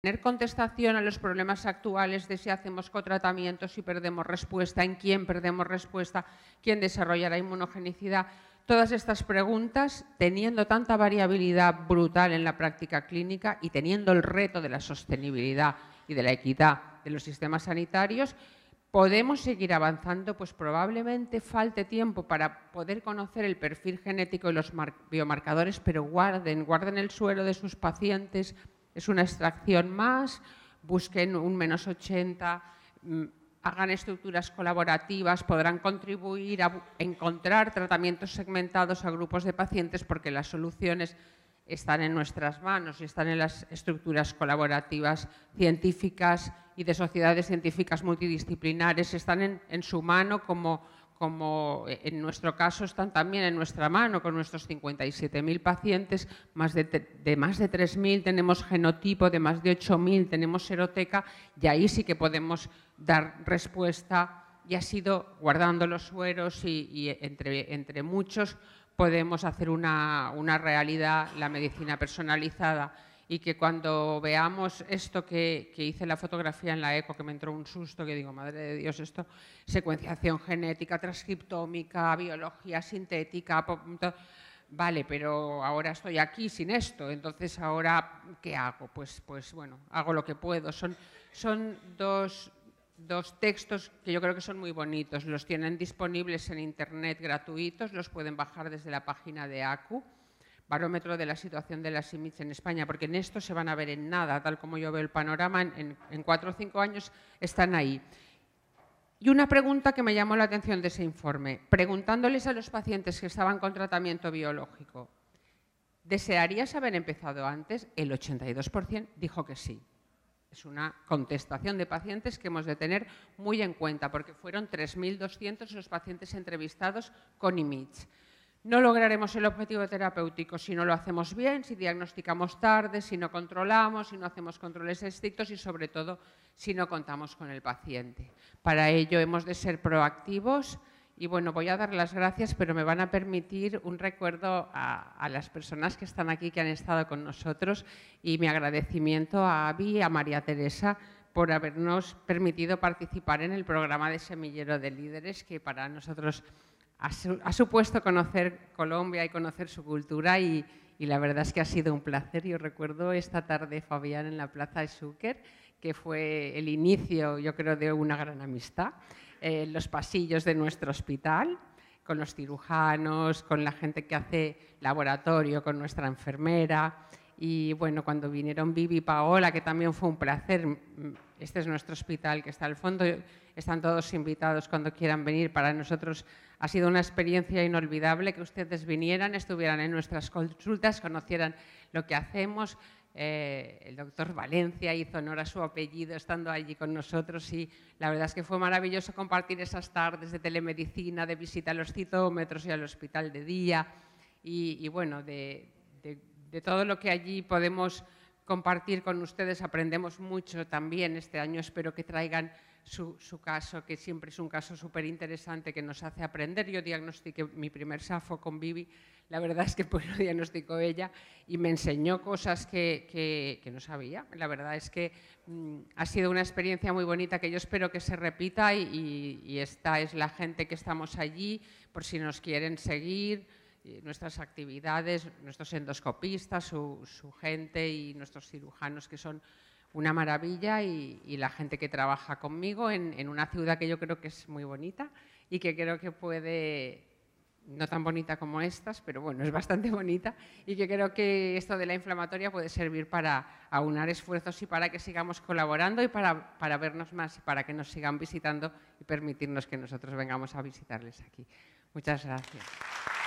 tener contestación a los problemas actuales de si hacemos cotratamientos, si perdemos respuesta, en quién perdemos respuesta, quién desarrollará inmunogenicidad. Todas estas preguntas, teniendo tanta variabilidad brutal en la práctica clínica y teniendo el reto de la sostenibilidad y de la equidad de los sistemas sanitarios, podemos seguir avanzando, pues probablemente falte tiempo para poder conocer el perfil genético y los biomarcadores, pero guarden, guarden el suelo de sus pacientes, es una extracción más, busquen un menos 80, mm, hagan estructuras colaborativas, podrán contribuir a encontrar tratamientos segmentados a grupos de pacientes porque las soluciones están en nuestras manos y están en las estructuras colaborativas científicas y de sociedades científicas multidisciplinares, están en, en su mano como, como eh, en nuestro caso están también en nuestra mano con nuestros 57.000 pacientes, más de, más de 3.000 tenemos genotipo, de más de 8.000 tenemos seroteca y ahí sí que podemos dar respuesta y ha sido guardando los sueros y, entre, muchos podemos hacer una realidad la medicina personalizada y que cuando veamos esto que, que, hice la fotografía en la ECO, que me entró un susto, que digo, madre de Dios, esto, secuenciación genética, transcriptómica, biología sintética, vale, pero ahora estoy aquí sin esto, entonces ahora, ¿qué hago? Pues, pues bueno, hago lo que puedo. Son, son dos, dos textos que yo creo que son muy bonitos, los tienen disponibles en Internet gratuitos, los pueden bajar desde la página de ACU barómetro de la situación de las IMITS en España, porque en esto se van a ver en nada, tal como yo veo el panorama, en, cuatro o cinco años están ahí. Y una pregunta que me llamó la atención de ese informe, preguntándoles a los pacientes que estaban con tratamiento biológico, ¿desearías haber empezado antes? El 82% dijo que sí. Es una contestación de pacientes que hemos de tener muy en cuenta, porque fueron 3.200 los pacientes entrevistados con IMITS. No lograremos el objetivo terapéutico si no lo hacemos bien, si diagnosticamos tarde, si no controlamos, si no hacemos controles estrictos y, sobre todo, si no contamos con el paciente. Para ello hemos de ser proactivos y, bueno, voy a dar las gracias, pero me van a permitir un recuerdo a, las personas que están aquí, que han estado con nosotros y mi agradecimiento a Avi y a María Teresa por habernos permitido participar en el programa de Semillero de Líderes, que para nosotros ha, supuesto conocer Colombia y conocer su cultura y, la verdad es que ha sido un placer. Yo recuerdo esta tarde, Fabián, en la Plaza de Zucker, que fue el inicio, yo creo, de una gran amistad, eh, los pasillos de nuestro hospital, con los cirujanos, con la gente que hace laboratorio, con nuestra enfermera. Y bueno, cuando vinieron Vivi y Paola, que también fue un placer, este es nuestro hospital que está al fondo. Están todos invitados cuando quieran venir. Para nosotros ha sido una experiencia inolvidable que ustedes vinieran, estuvieran en nuestras consultas, conocieran lo que hacemos. Eh, el doctor Valencia hizo honor a su apellido estando allí con nosotros y la verdad es que fue maravilloso compartir esas tardes de telemedicina, de visita a los citómetros y al hospital de día y, bueno, de, de todo lo que allí podemos compartir con ustedes. Aprendemos mucho también este año. Espero que traigan su, caso, que siempre es un caso súper interesante que nos hace aprender. Yo diagnostiqué mi primer SAFO con Vivi. La verdad es que pues lo diagnosticó ella y me enseñó cosas que, no sabía. La verdad es que mm, ha sido una experiencia muy bonita que yo espero que se repita y esta es la gente que estamos allí por si nos quieren seguir nuestras actividades, nuestros endoscopistas, su, gente y nuestros cirujanos, que son una maravilla, y, la gente que trabaja conmigo en, una ciudad que yo creo que es muy bonita y que creo que puede, no tan bonita como estas, pero bueno, es bastante bonita, y que creo que esto de la inflamatoria puede servir para aunar esfuerzos y para que sigamos colaborando y para, para vernos más y para que nos sigan visitando y permitirnos que nosotros vengamos a visitarles aquí. Muchas gracias.